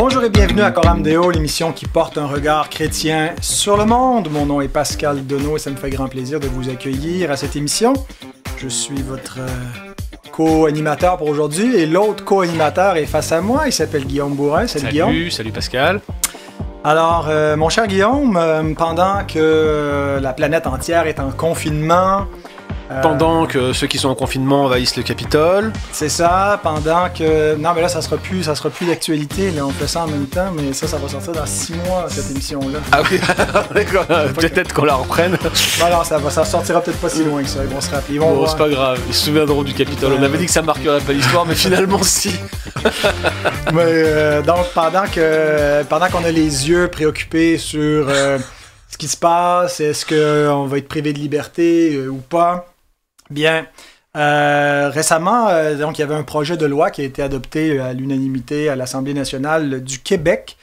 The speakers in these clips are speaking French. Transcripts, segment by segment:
Bonjour et bienvenue à Coram Deo, l'émission qui porte un regard chrétien sur le monde. Mon nom est Pascal Deneau et ça me fait grand plaisir de vous accueillir à cette émission. Je suis votre euh, co-animateur pour aujourd'hui et l'autre co-animateur est face à moi. Il s'appelle Guillaume Bourrin. Salut, Guillaume. Salut Pascal. Alors, euh, mon cher Guillaume, euh, pendant que la planète entière est en confinement, euh, pendant que ceux qui sont en confinement envahissent le Capitole. C'est ça, pendant que. Non, mais là, ça sera plus, ça sera plus d'actualité. Là, on fait ça en même temps, mais ça, ça va sortir dans six mois, cette émission-là. Ah oui, peut-être qu'on la reprenne. Alors, ça, va, ça sortira peut-être pas si loin que ça. Ils vont se rappeler. bon, c'est pas grave, ils se souviendront du Capitole. On avait dit que ça marquerait pas l'histoire, mais finalement, si. mais euh, donc, pendant que pendant qu'on a les yeux préoccupés sur euh, ce qui se passe, est-ce qu'on va être privé de liberté ou pas Bien. Euh, récemment, euh, donc, il y avait un projet de loi qui a été adopté euh, à l'unanimité à l'Assemblée nationale du Québec.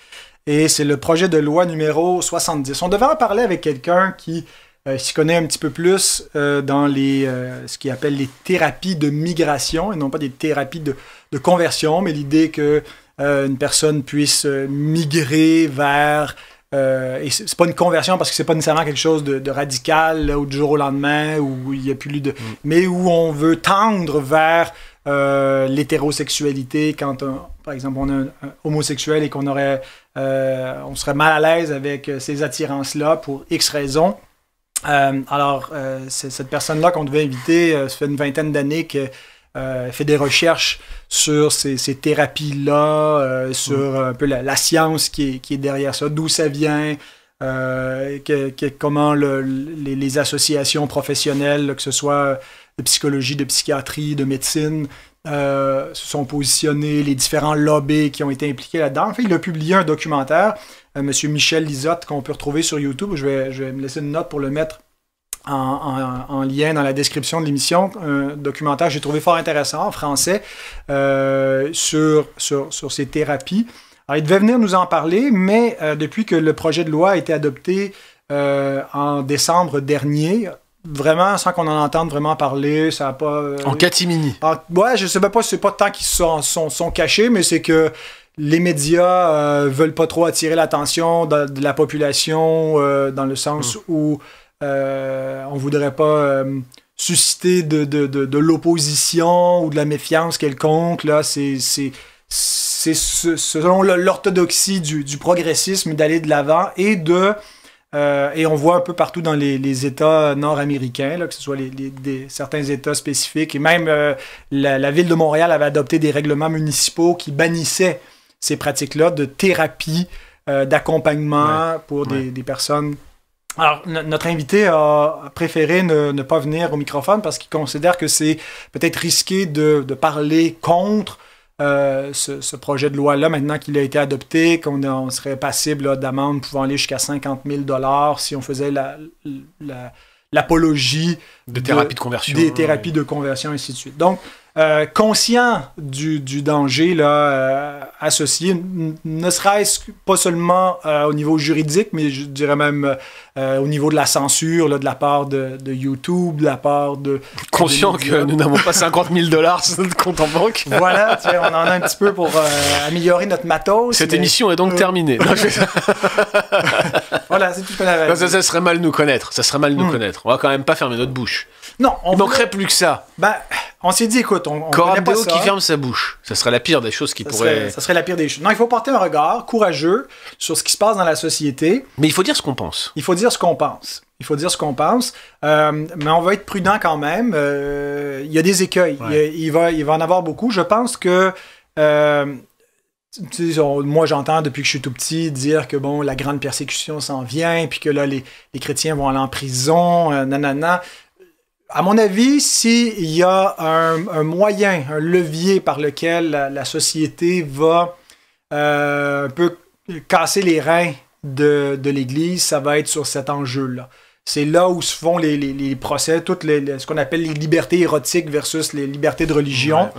Et c'est le projet de loi numéro 70. On devait en parler avec quelqu'un qui s'y connaît un petit peu plus dans les, ce qu'il appelle les thérapies de migration, et non pas des thérapies de, de conversion, mais l'idée que une personne puisse migrer vers euh, et c'est pas une conversion parce que c'est pas nécessairement quelque chose de, radical au jour au lendemain où il n'y a plus de. Mm. Mais où on veut tendre vers euh, l'hétérosexualité quand, par exemple, on est homosexuel et qu'on aurait. Euh, on serait mal à l'aise avec ces attirances-là pour X raisons. alors, cette personne-là qu'on devait inviter, ça fait une vingtaine d'années que euh, fait des recherches sur ces, thérapies-là, euh, sur euh, un peu la, science qui est, qui est, derrière ça, d'où ça vient, que, comment les, associations professionnelles, que ce soit de psychologie, de psychiatrie, de médecine, se sont positionnées, les différents lobbies qui ont été impliqués là-dedans. En il a publié un documentaire, M. Michel Lisotte, qu'on peut retrouver sur YouTube. Je vais, je vais me laisser une note pour le mettre en, lien dans la description de l'émission, un documentaire que j'ai trouvé fort intéressant en français euh, sur, sur, sur, ces thérapies. Alors, il devait venir nous en parler, mais euh, depuis que le projet de loi a été adopté euh, en décembre dernier, vraiment sans qu'on en entende vraiment parler, ça n'a pas... en catimini. Ah, ouais, je sais pas si c'est pas tant qu'ils sont, sont, cachés, mais c'est que les médias ne veulent pas trop attirer l'attention de, la population dans le sens mm. où on euh, on voudrait pas euh, susciter de, l'opposition ou de la méfiance quelconque. Là, c'est selon l'orthodoxie du, progressisme d'aller de l'avant et de euh, et on voit un peu partout dans les, États nord-américains, que ce soit certains États spécifiques, et même la, ville de Montréal avait adopté des règlements municipaux qui bannissaient ces pratiques-là de thérapie, d'accompagnement pour des, personnes alors, notre invité a préféré ne, pas venir au microphone parce qu'il considère que c'est peut-être risqué de, parler contre euh, ce, projet de loi-là, maintenant qu'il a été adopté, qu'on serait passible d'amende pouvant aller jusqu'à 50 000 si on faisait l'apologie de thérapies de, conversion. Des hein. thérapies de conversion, ainsi de suite. Donc, euh, conscient du, danger, là, euh, associé ne serait-ce pas seulement euh, au niveau juridique, mais je dirais même euh, au niveau de la censure là, de la part de, YouTube, de la part de... Conscient que nous n'avons pas 50 000 dollars sur notre compte en banque. Voilà, on en a un petit peu pour euh, améliorer notre matos. Cette émission est donc terminée. voilà, c'est tout ce Ça, ça, serait mal nous connaître, ça serait mal nous hmm. connaître. On va quand même pas fermer notre bouche. Non, on manquerait plus que ça. Bah, on s'est dit, écoute, on, on pas ça. qui ferme sa bouche. Ça serait la pire des choses qui pourrait. Serait, ça serait la pire des choses. Non, il faut porter un regard courageux sur ce qui se passe dans la société. Mais il faut dire ce qu'on pense. Il faut dire ce qu'on pense. Il faut dire ce qu'on pense. Euh, mais on va être prudent quand même. Euh, il y a des écueils. Il, va, il va en avoir beaucoup. Je pense que. Euh, moi, j'entends depuis que je suis tout petit dire que bon, la grande persécution s'en vient, puis que là, les, chrétiens vont aller en prison, nanana. À mon avis, s'il y a un, moyen, un levier par lequel la, société va euh, un peu casser les reins de, l'Église, ça va être sur cet enjeu-là. C'est là où se font les, procès, toutes les, ce qu'on appelle les libertés érotiques versus les libertés de religion.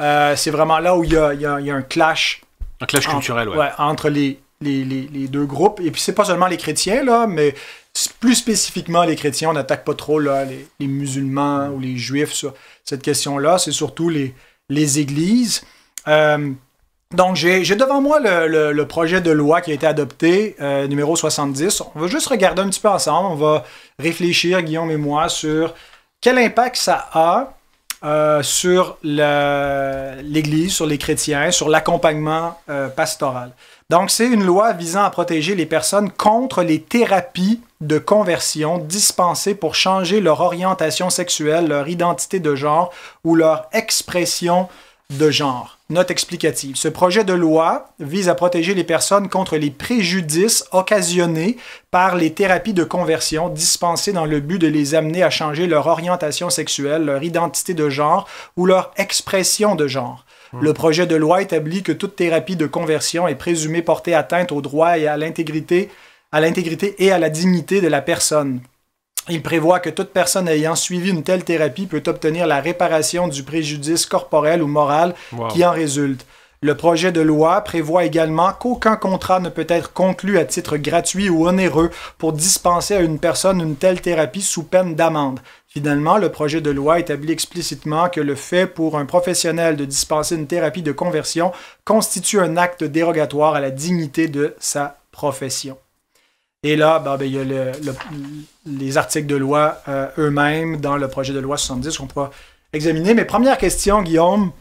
Euh, c'est vraiment là où il y a, un clash. Un clash culturel, entre, Entre les, les, deux groupes. Et puis, c'est pas seulement les chrétiens, là, mais plus spécifiquement les chrétiens, on n'attaque pas trop là, les, musulmans ou les juifs sur cette question-là, c'est surtout les, les églises. Euh, donc, j'ai devant moi le, projet de loi qui a été adopté, euh, numéro 70. On va juste regarder un petit peu ensemble. On va réfléchir, Guillaume et moi, sur quel impact ça a euh, sur l'Église, sur les chrétiens, sur l'accompagnement pastoral. Donc, c'est une loi visant à protéger les personnes contre les thérapies de conversion dispensée pour changer leur orientation sexuelle, leur identité de genre ou leur expression de genre. Note explicative. Ce projet de loi vise à protéger les personnes contre les préjudices occasionnés par les thérapies de conversion dispensées dans le but de les amener à changer leur orientation sexuelle, leur identité de genre ou leur expression de genre. Hmm. Le projet de loi établit que toute thérapie de conversion est présumée porter atteinte au droit et à l'intégrité à l'intégrité et à la dignité de la personne. Il prévoit que toute personne ayant suivi une telle thérapie peut obtenir la réparation du préjudice corporel ou moral qui en résulte. Le projet de loi prévoit également qu'aucun contrat ne peut être conclu à titre gratuit ou onéreux pour dispenser à une personne une telle thérapie sous peine d'amende. Finalement, le projet de loi établit explicitement que le fait pour un professionnel de dispenser une thérapie de conversion constitue un acte dérogatoire à la dignité de sa profession. Et là, ben, ben, il y a les articles de loi euh, eux-mêmes dans le projet de loi 70 qu'on pourra examiner. Mais première question, Guillaume.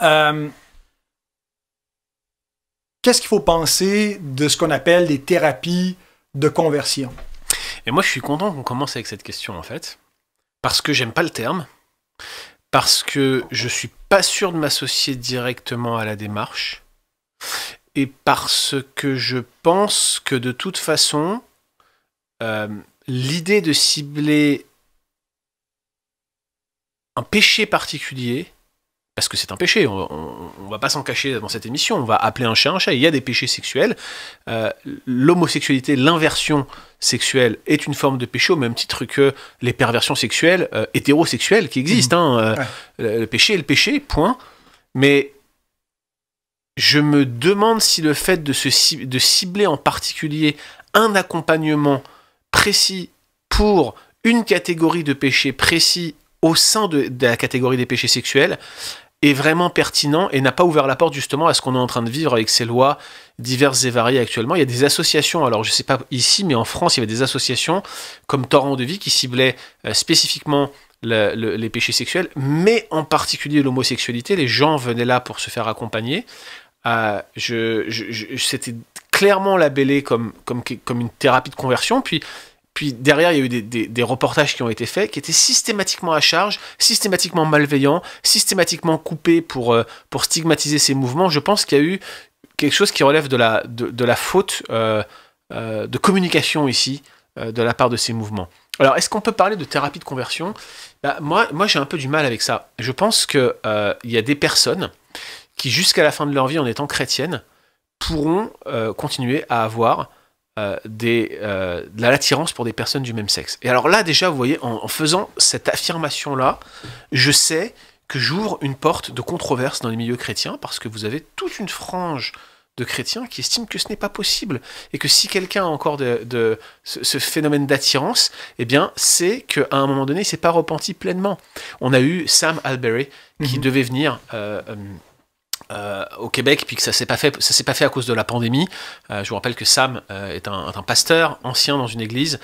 Euh, qu'est-ce qu'il faut penser de ce qu'on appelle des thérapies de conversion? Et moi, je suis content qu'on commence avec cette question, en fait, parce que j'aime pas le terme, parce que je suis pas sûr de m'associer directement à la démarche, et parce que je pense que de toute façon, euh, l'idée de cibler un péché particulier, parce que c'est un péché, on, ne va pas s'en cacher dans cette émission, on va appeler un chat un chat, il y a des péchés sexuels. Euh, l'homosexualité, l'inversion sexuelle est une forme de péché au même titre que les perversions sexuelles euh, hétérosexuelles qui existent. Mmh. Hein, le péché est le péché, point. Mais je me demande si le fait de, cibler en particulier un accompagnement précis pour une catégorie de péchés précis au sein de, la catégorie des péchés sexuels est vraiment pertinent et n'a pas ouvert la porte justement à ce qu'on est en train de vivre avec ces lois diverses et variées actuellement. Il y a des associations, alors je ne sais pas ici, mais en France, il y avait des associations comme Torrent de Vie qui ciblaient euh, spécifiquement les péchés sexuels, mais en particulier l'homosexualité. Les gens venaient là pour se faire accompagner. Euh, c'était clairement labellé comme, comme, comme une thérapie de conversion. Puis, puis derrière, il y a eu des, reportages qui ont été faits, qui étaient systématiquement à charge, systématiquement malveillants, systématiquement coupés pour, euh, pour stigmatiser ces mouvements. Je pense qu'il y a eu quelque chose qui relève de la, de, la faute euh, de communication ici de la part de ces mouvements. Alors, est-ce qu'on peut parler de thérapie de conversion bah, Moi, moi j'ai un peu du mal avec ça. Je pense qu'il y a des personnes qui jusqu'à la fin de leur vie en étant chrétienne, pourront euh, continuer à avoir euh, des, euh, de l'attirance pour des personnes du même sexe. Et alors là déjà, vous voyez, en, faisant cette affirmation-là, je sais que j'ouvre une porte de controverse dans les milieux chrétiens, parce que vous avez toute une frange de chrétiens qui estiment que ce n'est pas possible, et que si quelqu'un a encore de, ce, phénomène d'attirance, eh bien c'est qu'à un moment donné, il s'est pas repenti pleinement. On a eu Sam Alberry, qui mhm. devait venir... Euh, au Québec, puis que ça s'est pas fait, ça s'est pas fait à cause de la pandémie. Euh, je vous rappelle que Sam euh, est, un, pasteur ancien dans une église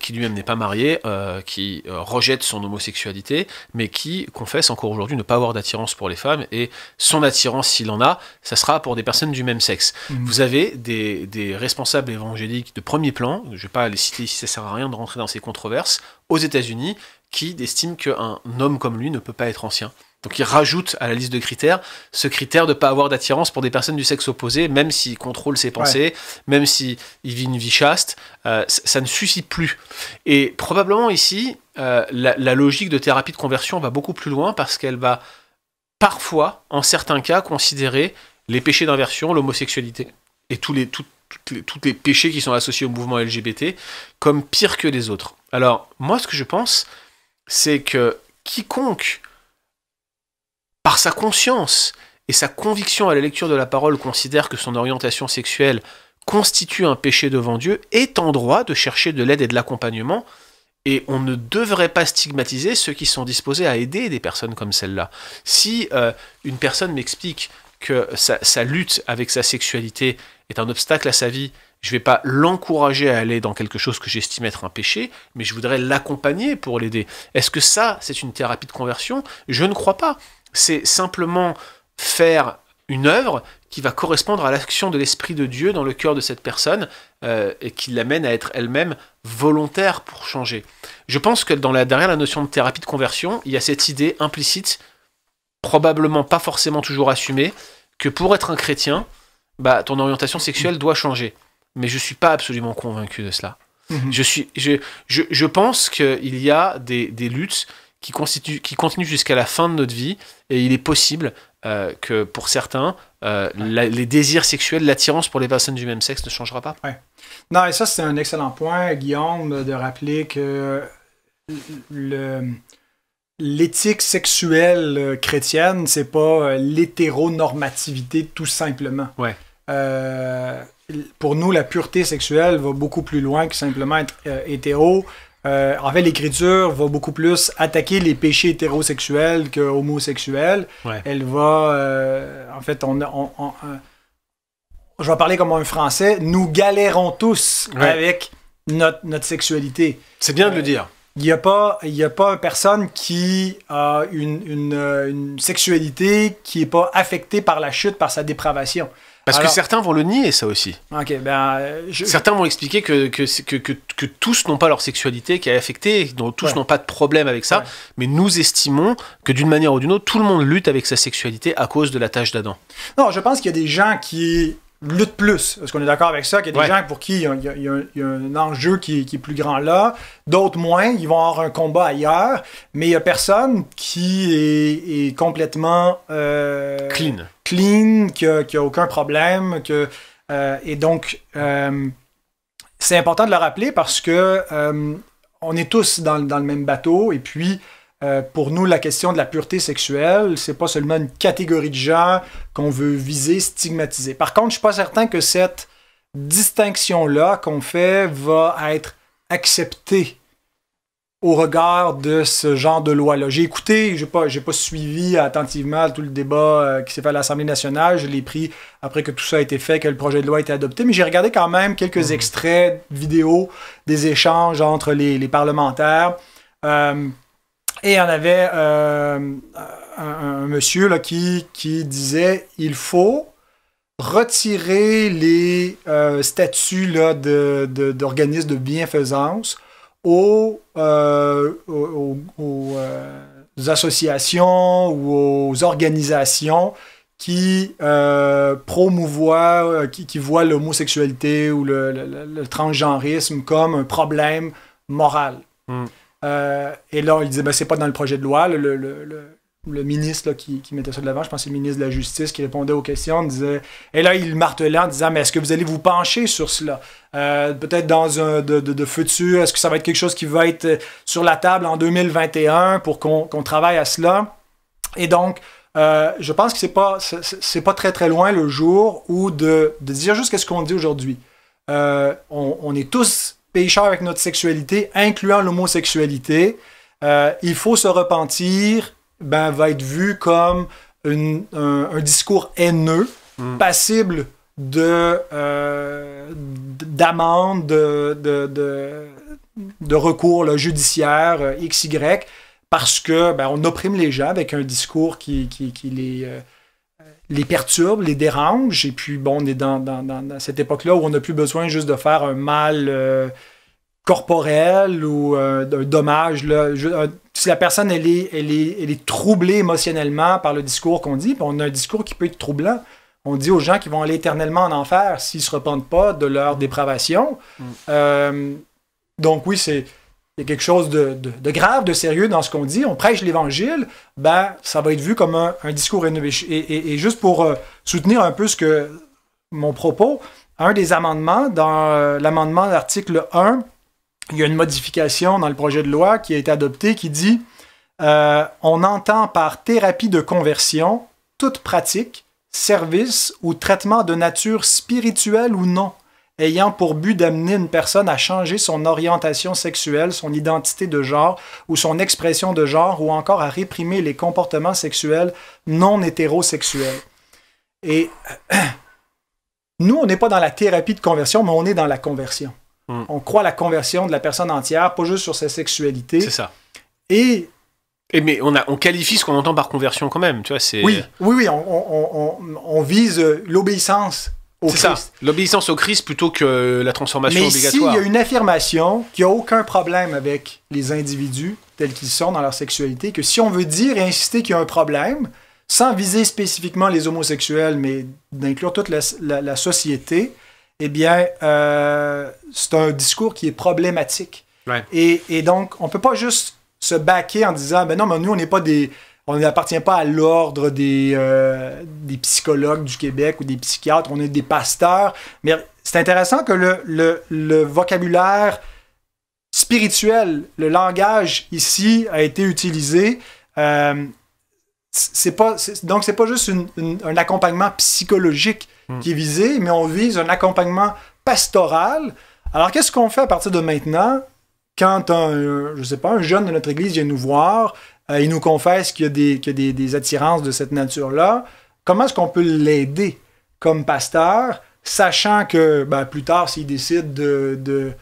qui lui-même n'est pas marié, qui rejette son homosexualité, mais qui confesse encore aujourd'hui ne pas avoir d'attirance pour les femmes et son attirance, s'il en a, ça sera pour des personnes du même sexe. Mm. Vous avez des, responsables évangéliques de premier plan, je vais pas les citer ici, ça sert à rien de rentrer dans ces controverses aux États-Unis, qui estiment qu'un homme comme lui ne peut pas être ancien. Donc il rajoute à la liste de critères ce critère de ne pas avoir d'attirance pour des personnes du sexe opposé, même s'il contrôle ses pensées, même s'il vit une vie chaste, euh, ça ne suscite plus. Et probablement ici, euh, la, logique de thérapie de conversion va beaucoup plus loin parce qu'elle va parfois, en certains cas, considérer les péchés d'inversion, l'homosexualité et tous les, les péchés qui sont associés au mouvement LGBT comme pire que les autres. Alors moi ce que je pense, c'est que quiconque par sa conscience et sa conviction à la lecture de la parole considère que son orientation sexuelle constitue un péché devant Dieu, est en droit de chercher de l'aide et de l'accompagnement, et on ne devrait pas stigmatiser ceux qui sont disposés à aider des personnes comme celle-là. Si euh, une personne m'explique que sa, sa, lutte avec sa sexualité est un obstacle à sa vie, je ne vais pas l'encourager à aller dans quelque chose que j'estime être un péché, mais je voudrais l'accompagner pour l'aider. Est-ce que ça, c'est une thérapie de conversion Je ne crois pas. C'est simplement faire une œuvre qui va correspondre à l'action de l'Esprit de Dieu dans le cœur de cette personne euh, et qui l'amène à être elle-même volontaire pour changer. Je pense que dans la, derrière la notion de thérapie de conversion, il y a cette idée implicite, probablement pas forcément toujours assumée, que pour être un chrétien, bah, ton orientation sexuelle doit changer. Mais je ne suis pas absolument convaincu de cela. Mhm. Je, suis, je, je, pense qu'il y a des, des luttes qui, constitue, qui continue jusqu'à la fin de notre vie. Et il est possible euh, que pour certains, euh, les désirs sexuels, l'attirance pour les personnes du même sexe ne changera pas. Ouais. Non, et ça, c'est un excellent point, Guillaume, de rappeler que le l'éthique sexuelle euh, chrétienne, c'est pas l'hétéronormativité tout simplement. Ouais. pour nous, la pureté sexuelle va beaucoup plus loin que simplement être hétéro. Euh, en fait, l'écriture va beaucoup plus attaquer les péchés hétérosexuels que homosexuels. Elle va, euh, en fait, on, euh, je vais parler comme un français. Nous galérons tous avec notre, sexualité. C'est bien de le dire. Il n'y a pas, il a pas une personne qui a une, une sexualité qui n'est pas affectée par la chute, par sa dépravation. Parce que certains vont le nier, ça aussi. ben, euh, Certains vont expliquer que, que, que, que tous n'ont pas leur sexualité qui est affectée, dont tous n'ont pas de problème avec ça, mais nous estimons que d'une manière ou d'une autre, tout le monde lutte avec sa sexualité à cause de la tâche d'Adam. Non, je pense qu'il y a des gens qui lutte plus. parce qu'on est d'accord avec ça? Qu'il y a des gens pour qui il y, a, un, enjeu qui, est plus grand là, d'autres moins, ils vont avoir un combat ailleurs, mais il n'y a personne qui est, complètement euh, clean. Clean, qui n'a aucun problème. Que, euh, et donc, euh, c'est important de le rappeler parce que on est tous dans, le même bateau et puis euh, pour nous, la question de la pureté sexuelle, c'est pas seulement une catégorie de gens qu'on veut viser, stigmatiser. Par contre, je suis pas certain que cette distinction-là qu'on fait va être acceptée au regard de ce genre de loi-là. J'ai écouté, j'ai pas, j'ai pas suivi attentivement tout le débat euh, qui s'est fait à l'Assemblée nationale. Je l'ai pris après que tout ça a été fait, que le projet de loi a été adopté, mais j'ai regardé quand même quelques mmh. extraits vidéo des échanges entre les, parlementaires. Euh, et on avait euh, un, monsieur là, qui, disait il faut retirer les euh, statuts d'organismes de, bienfaisance aux, euh, aux, associations ou aux organisations qui promouvoient, qui, voient l'homosexualité ou le, le, transgenrisme comme un problème moral. Hmm. Euh, et là, il disait, ben, c'est pas dans le projet de loi. Le, le, le, ministre là, qui, qui, mettait ça de l'avant, je pense que c'est le ministre de la Justice qui répondait aux questions, disait, et là, il martelait en disant, mais est-ce que vous allez vous pencher sur cela? Euh, peut-être dans un de, de, futur, est-ce que ça va être quelque chose qui va être euh, sur la table en 2021 pour qu'on travaille à cela? Et donc, je pense que c'est pas c'est pas très très loin le jour où de, de dire juste qu'est-ce qu'on dit aujourd'hui. on, on, est tous pécheurs avec notre sexualité, incluant l'homosexualité, euh, il faut se repentir, ben, va être vu comme un, discours haineux, hmm. passible de euh, d'amende, de, de, recours judiciaire euh, XY, parce que ben, on opprime les gens avec un discours qui, qui les les perturbe, les dérange. Et puis, bon, on est dans, cette époque-là où on n'a plus besoin juste de faire un mal euh, corporel ou euh, un dommage. Là. si la personne, elle est, elle, est, elle est troublée émotionnellement par le discours qu'on dit, ben, on a un discours qui peut être troublant. On dit aux gens qu'ils vont aller éternellement en enfer s'ils ne se repentent pas de leur dépravation. Mm. Euh, donc oui, c'est il y a quelque chose de, grave, de sérieux dans ce qu'on dit, on prêche l'Évangile, ben, ça va être vu comme un, discours rénové. Et, juste pour euh, soutenir un peu ce que mon propos, un des amendements, dans euh, l'amendement de l'article 1, il y a une modification dans le projet de loi qui a été adoptée qui dit euh, on entend par thérapie de conversion toute pratique, service ou traitement de nature spirituelle ou non ayant pour but d'amener une personne à changer son orientation sexuelle, son identité de genre ou son expression de genre, ou encore à réprimer les comportements sexuels non hétérosexuels. Et nous, on n'est pas dans la thérapie de conversion, mais on est dans la conversion. Hmm. On croit la conversion de la personne entière, pas juste sur sa sexualité. C'est ça. Et mais on, a, on qualifie ce qu'on entend par conversion quand même, tu vois. Oui, oui, oui, on vise l'obéissance ça, l'obéissance au Christ plutôt que la transformation obligatoire. Mais il y a une affirmation qui a aucun problème avec les individus tels qu'ils sont dans leur sexualité, que si on veut dire et insister qu'il y a un problème, sans viser spécifiquement les homosexuels, mais d'inclure toute la, société, eh bien, euh, c'est un discours qui est problématique. Et, donc, on ne peut pas juste se baquer en disant, ben non, mais nous, on n'est pas des, on n'appartient pas à l'ordre des, euh, des psychologues du Québec ou des psychiatres, on est des pasteurs. Mais c'est intéressant que le, le, le vocabulaire spirituel, le langage ici a été utilisé. Euh, c'est pas, donc c'est pas juste un accompagnement psychologique hmm. qui est visé, mais on vise un accompagnement pastoral. Alors qu'est-ce qu'on fait à partir de maintenant quand un, je sais pas, un jeune de notre église vient nous voir euh, il nous confesse qu'il y a, des, attirances de cette nature-là. Comment est-ce qu'on peut l'aider comme pasteur, sachant que ben, plus tard, s'il décide de, je euh,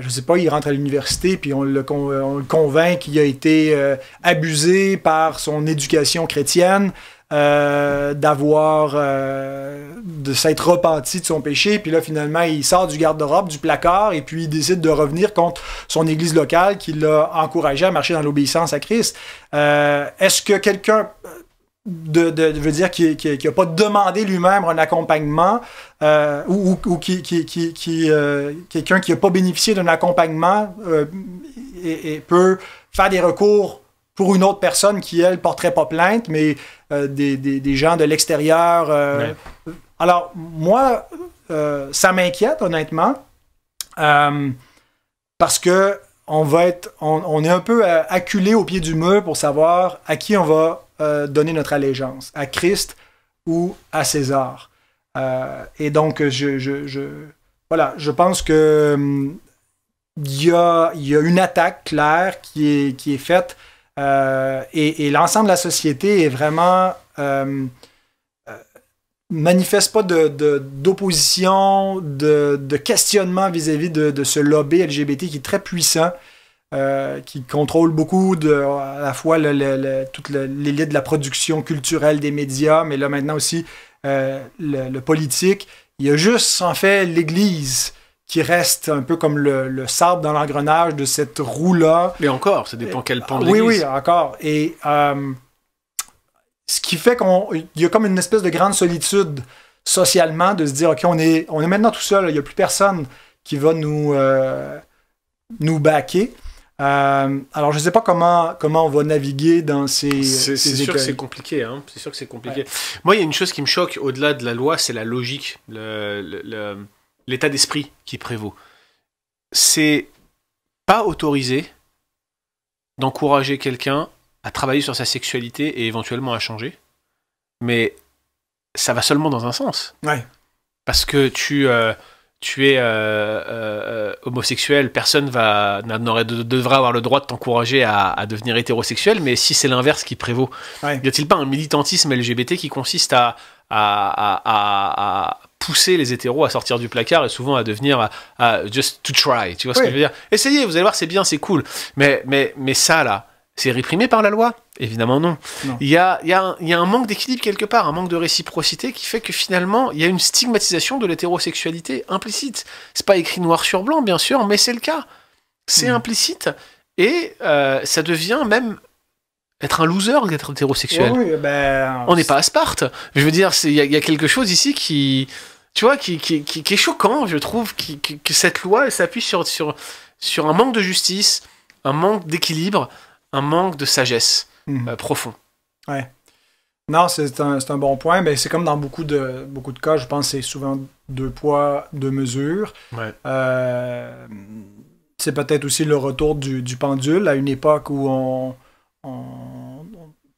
je sais pas, il rentre à l'université, puis on le, euh, convainc qu'il a été abusé par son éducation chrétienne. Euh, d'avoir euh, de s'être repenti de son péché puis là finalement il sort du garde-robe du placard et puis il décide de revenir contre son église locale qui l'a encouragé à marcher dans l'obéissance à Christ euh, est-ce que quelqu'un de, veut dire qui n'a pas demandé lui-même un accompagnement ou, qui, qui quelqu'un qui n'a pas bénéficié d'un accompagnement et peut faire des recours pour une autre personne qui, elle, porterait pas plainte, mais euh, des, gens de l'extérieur. Euh, alors, moi, euh, ça m'inquiète, honnêtement, parce que on va être, on, est un peu acculé au pied du mur pour savoir à qui on va donner notre allégeance, à Christ ou à César. et donc, je, voilà, je pense que hum, il y, a, une attaque claire qui qui est faite euh, et, l'ensemble de la société est vraiment euh, euh, manifeste pas d'opposition, de, de, de, questionnement vis-à-vis de, ce lobby LGBT qui est très puissant, qui contrôle beaucoup de, à la fois le, toute l'élite de la production culturelle des médias, mais là maintenant aussi le, politique. Il y a juste en fait l'Église qui reste un peu comme le, sable dans l'engrenage de cette roue-là. Mais encore, ça dépend quel ah, pont Oui, oui, encore. Et euh, ce qui fait qu'il y a comme une espèce de grande solitude socialement de se dire, OK, on est, on est maintenant tout seul, il n'y a plus personne qui va nous, euh, nous baquer. Euh, alors, je ne sais pas comment, comment on va naviguer dans ces. C'est sûr que c'est compliqué. Hein. C'est sûr que c'est compliqué. Moi, il y a une chose qui me choque au-delà de la loi, c'est la logique. le l'état d'esprit qui prévaut. C'est pas autorisé d'encourager quelqu'un à travailler sur sa sexualité et éventuellement à changer, mais ça va seulement dans un sens. Ouais. Parce que tu, euh, es euh, euh, homosexuel, personne va n'aurait devra avoir le droit de t'encourager à, devenir hétérosexuel. Mais si c'est l'inverse qui prévaut, y a-t-il pas un militantisme LGBT qui consiste à, à pousser les hétéros à sortir du placard et souvent à devenir just to try. Tu vois ce que je veux dire Essayez, vous allez voir, c'est bien, c'est cool. Mais, mais, mais ça, là, c'est réprimé par la loi Évidemment non. Il, y a, y un, manque d'équilibre quelque part, un manque de réciprocité qui fait que finalement, il y a une stigmatisation de l'hétérosexualité implicite. C'est pas écrit noir sur blanc, bien sûr, mais c'est le cas. C'est mm. implicite et euh, ça devient même être un loser d'être hétérosexuel. Ben, on n'est pas à Sparte. Je veux dire, il y, a quelque chose ici qui, tu vois, qui, qui, est choquant, je trouve, que cette loi s'appuie sur, sur, sur un manque de justice, un manque d'équilibre, un manque de sagesse mhm. euh, profond. Ouais. Non, c'est un, bon point, mais c'est comme dans beaucoup de, beaucoup de cas, je pense que c'est souvent deux poids, deux mesures. Ouais. Euh, c'est peut-être aussi le retour du pendule à une époque où on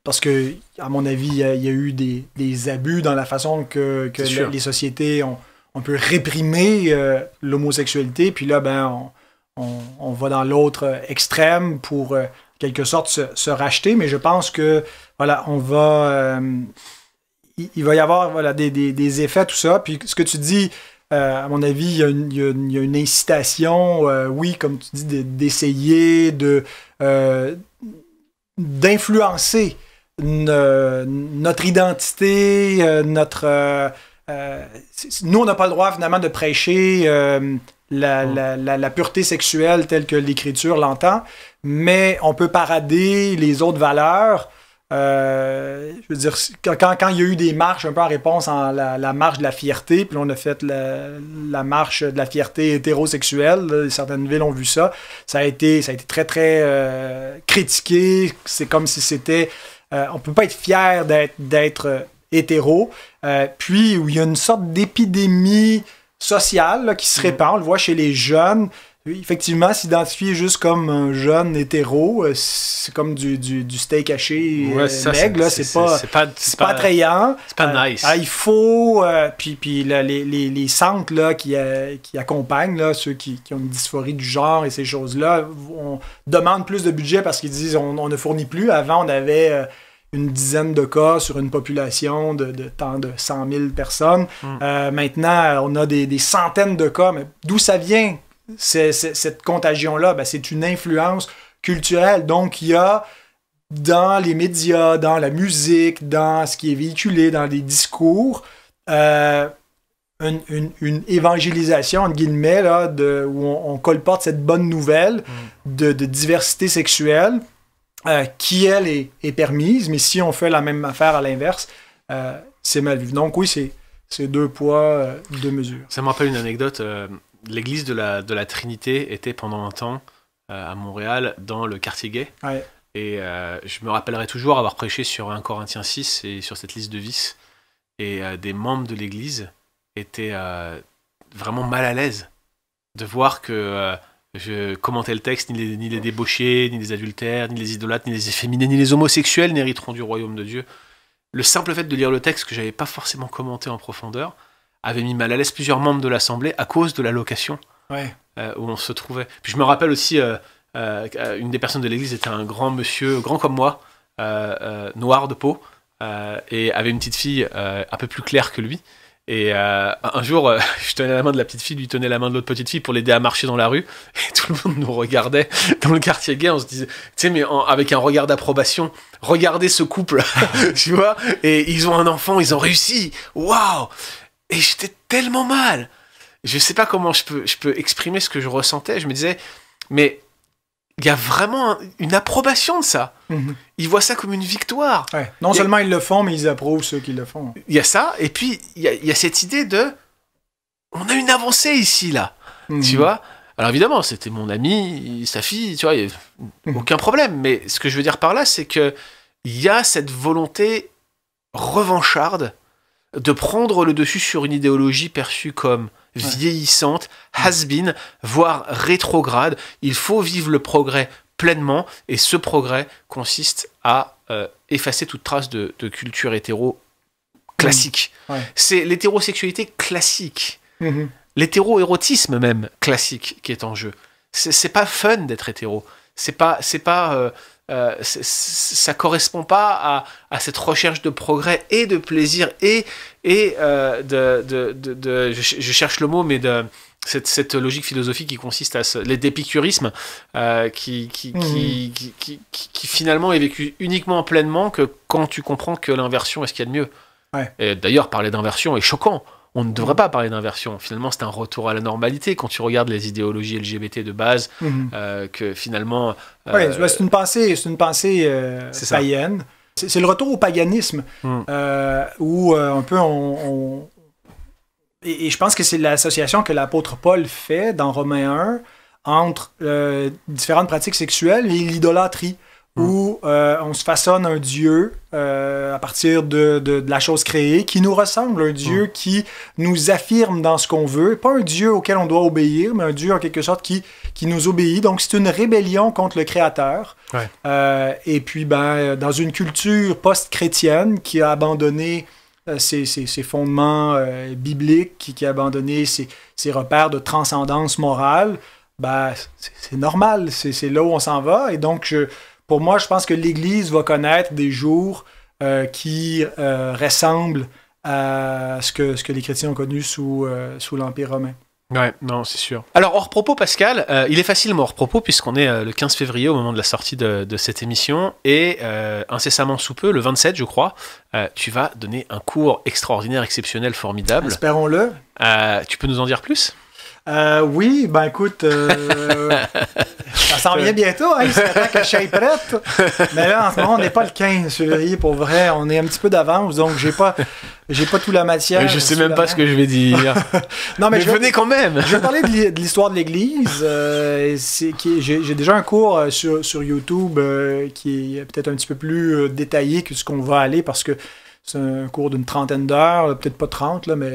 parce que, à mon avis, il y, a eu des, abus dans la façon que, les sociétés ont, on peut réprimer euh, l'homosexualité, puis là, ben, on, va dans l'autre extrême pour, euh, en quelque sorte, se, racheter. Mais je pense que, voilà, on va. Euh, il, va y avoir voilà, des, effets, tout ça. Puis ce que tu dis, à mon avis, une, il y a une incitation, oui, comme tu dis, d'essayer de d'influencer notre identité, euh, notre... Euh, euh, nous, on n'a pas le droit finalement de prêcher mmh. la, la, pureté sexuelle telle que l'Écriture l'entend, mais on peut parader les autres valeurs euh, je veux dire, quand, il y a eu des marches un peu en réponse à la, marche de la fierté, puis on a fait la, marche de la fierté hétérosexuelle, certaines villes ont vu ça, ça a été, ça a été très, très euh, critiqué. C'est comme si c'était. On euh, on peut pas être fier d'être hétéro. puis, où il y a une sorte d'épidémie sociale qui se mm. répand, on le voit chez les jeunes effectivement, s'identifier juste comme un jeune hétéro, euh, c'est comme du, du, steak haché ouais, euh, là c'est pas, pas, pas, attrayant. C'est pas euh, nice. Ah, il faut, puis, puis les, centres là, qui, qui accompagnent, là, ceux qui, ont une dysphorie du genre et ces choses-là, on demande plus de budget parce qu'ils disent on, ne fournit plus. Avant, on avait une dizaine de cas sur une population de, tant de 100 000 personnes. Hmm. maintenant, on a des, des centaines de cas, mais d'où ça vient cette contagion-là, ben, c'est une influence culturelle. Donc, il y a dans les médias, dans la musique, dans ce qui est véhiculé, dans les discours, euh, une, évangélisation, entre guillemets, là, où on, colporte cette bonne nouvelle mm. de, diversité sexuelle, euh, qui, elle, est, permise, mais si on fait la même affaire à l'inverse, euh, c'est mal vu. Donc oui, c'est deux poids, deux mesures. Ça me une anecdote l'église de la, Trinité était pendant un temps euh, à Montréal dans le quartier gay. Et euh, je me rappellerai toujours avoir prêché sur 1 Corinthiens 6 et sur cette liste de vices. Et euh, des membres de l'église étaient vraiment mal à l'aise de voir que je commentais le texte, ni les, débauchés, ni les adultères, ni les idolâtres, ni les efféminés, ni les homosexuels n'hériteront du royaume de Dieu. Le simple fait de lire le texte que j'avais pas forcément commenté en profondeur, avait mis mal à l'aise plusieurs membres de l'Assemblée à cause de la location euh, où on se trouvait. Puis je me rappelle aussi, euh, euh, euh, une des personnes de l'église était un grand monsieur, grand comme moi, noir de peau, et avait une petite fille un peu plus claire que lui. Et un jour, je tenais la main de la petite fille, lui tenais la main de l'autre petite fille pour l'aider à marcher dans la rue. Et tout le monde nous regardait dans le quartier gay. On se disait, tu sais, mais avec un regard d'approbation, regardez ce couple, tu vois. Et ils ont un enfant, ils ont réussi. Waouh et j'étais tellement mal. Je ne sais pas comment je peux, je peux exprimer ce que je ressentais. Je me disais, mais il y a vraiment une approbation de ça. Mhm. Ils voient ça comme une victoire. Non seulement ils le font, mais ils approuvent ceux qui le font. Il y a ça, et puis il y, a cette idée de on a une avancée ici, là. Mhm. Tu vois Alors évidemment, c'était mon ami, sa fille, tu vois, mhm. aucun problème. Mais ce que je veux dire par là, c'est que il y a cette volonté revancharde de prendre le dessus sur une idéologie perçue comme vieillissante, has-been, voire rétrograde. Il faut vivre le progrès pleinement et ce progrès consiste à euh, effacer toute trace de, culture hétéro classique. Mmh. C'est l'hétérosexualité classique, mmh. l'hétéroérotisme même classique qui est en jeu. C'est pas fun d'être hétéro. C'est pas, pas euh, ça euh, ça correspond pas à, à, cette recherche de progrès et de plaisir et, et euh, de, de, de, je, cherche le mot, mais de cette, cette, logique philosophique qui consiste à l'épicurisme euh, mmh. qui, qui, qui, finalement est vécu uniquement pleinement que quand tu comprends que l'inversion est ce qu'il y a de mieux. Et d'ailleurs, parler d'inversion est choquant on ne devrait pas parler d'inversion. Finalement, c'est un retour à la normalité quand tu regardes les idéologies LGBT de base, mhm. euh, que finalement. Euh, ouais, c'est une pensée, c'est une pensée euh, païenne. C'est le retour au paganisme, mm. où un peu on. Et, je pense que c'est l'association que l'apôtre Paul fait dans Romains 1 entre différentes pratiques sexuelles et l'idolâtrie où euh, on se façonne un Dieu euh, à partir de, la chose créée qui nous ressemble, un Dieu qui nous affirme dans ce qu'on veut, pas un Dieu auquel on doit obéir, mais un Dieu en quelque sorte qui, qui nous obéit. Donc c'est une rébellion contre le Créateur. Euh, et puis ben, dans une culture post-chrétienne qui a abandonné ses, fondements bibliques, qui, a abandonné ses, repères de transcendance morale, ben, c'est normal, c'est là où on s'en va. Et donc je pour moi, je pense que l'Église va connaître des jours euh, qui euh, ressemblent à ce que, ce que les chrétiens ont connu sous, euh, sous l'Empire romain. Ouais, non, c'est sûr. Alors, hors propos, Pascal, il est facilement hors propos puisqu'on est le 15 février au moment de la sortie de, cette émission et incessamment sous peu, le 27, je crois, tu vas donner un cours extraordinaire, exceptionnel, formidable. Espérons-le. tu peux nous en dire plus euh, oui, ben écoute, euh, ça s'en vient bientôt, hein, il serait que prête. Mais là, en ce moment, on n'est pas le 15 février pour vrai, on est un petit peu d'avance, donc j'ai pas, j'ai pas tout la matière. Je je sais même pas ce que je vais dire. non, mais, je venez quand même. je vais parler de l'histoire de l'Église. Euh, j'ai déjà un cours sur, YouTube qui est peut-être un petit peu plus détaillé que ce qu'on va aller parce que c'est un cours d'une trentaine d'heures, peut-être pas trente, mais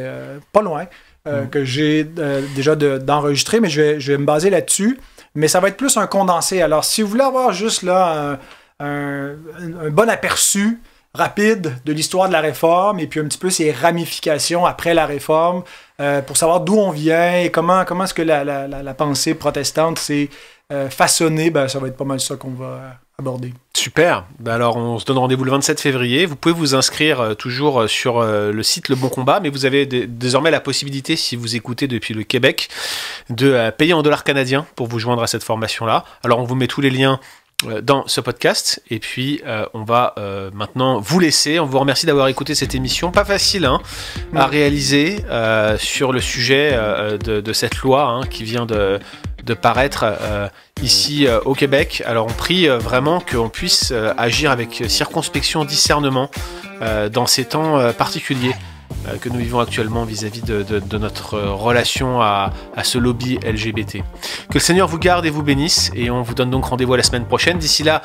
pas loin. Euh, mm. que j'ai euh, déjà d'enregistrer, mais je vais, me baser là-dessus. Mais ça va être plus un condensé. Alors, si vous voulez avoir juste là un, bon aperçu rapide de l'histoire de la réforme et puis un petit peu ses ramifications après la réforme euh, pour savoir d'où on vient et comment, comment est-ce que la, la pensée protestante s'est euh, façonner, ben, ça va être pas mal ça qu'on va euh, aborder. Super. Ben, alors, on se donne rendez-vous le 27 février. Vous pouvez vous inscrire euh, toujours sur le site Le Bon Combat, mais vous avez désormais la possibilité, si vous écoutez depuis le Québec, de payer en dollars canadiens pour vous joindre à cette formation-là. Alors, on vous met tous les liens dans ce podcast. Et puis, on va maintenant vous laisser. On vous remercie d'avoir écouté cette émission. Pas facile hein, à réaliser sur le sujet de, cette loi hein, qui vient de, de paraître euh, ici euh, au Québec. Alors on prie euh, vraiment qu'on puisse agir avec circonspection, discernement dans ces temps particuliers que nous vivons actuellement vis-à-vis de, notre relation à, ce lobby LGBT. Que le Seigneur vous garde et vous bénisse, et on vous donne donc rendez-vous la semaine prochaine. D'ici là,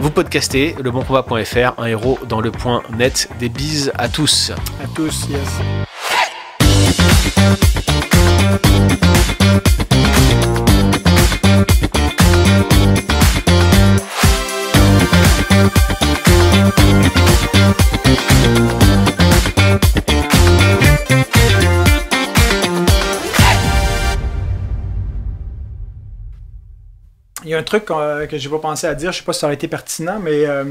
vous podcastez leboncombat.fr, un héros dans le point net. Des bises à tous. À tous, yes. Il y a un truc que euh, que j'ai pas pensé à dire, je sais pas si ça aurait été pertinent, mais euh,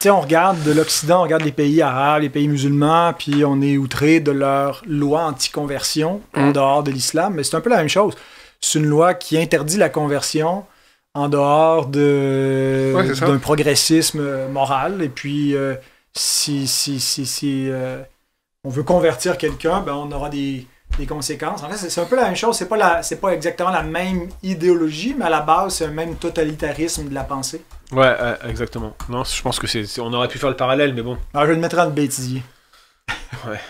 sais, on regarde de l'Occident, on regarde les pays arabes, les pays musulmans, puis on est outré de leur loi anti-conversion en hein? dehors de l'islam, mais c'est un peu la même chose c'est une loi qui interdit la conversion en dehors de, d'un progressisme moral. Et puis, euh, si, si, si, euh, on veut convertir quelqu'un, ben, on aura des, conséquences. En fait, c'est, un peu la même chose. C'est pas, pas exactement la même idéologie, mais à la base, c'est un même totalitarisme de la pensée. Ouais, euh, exactement. Non, je pense que c'est, on aurait pu faire le parallèle, mais bon. Ah, je vais le mettre en bêtisier. ouais.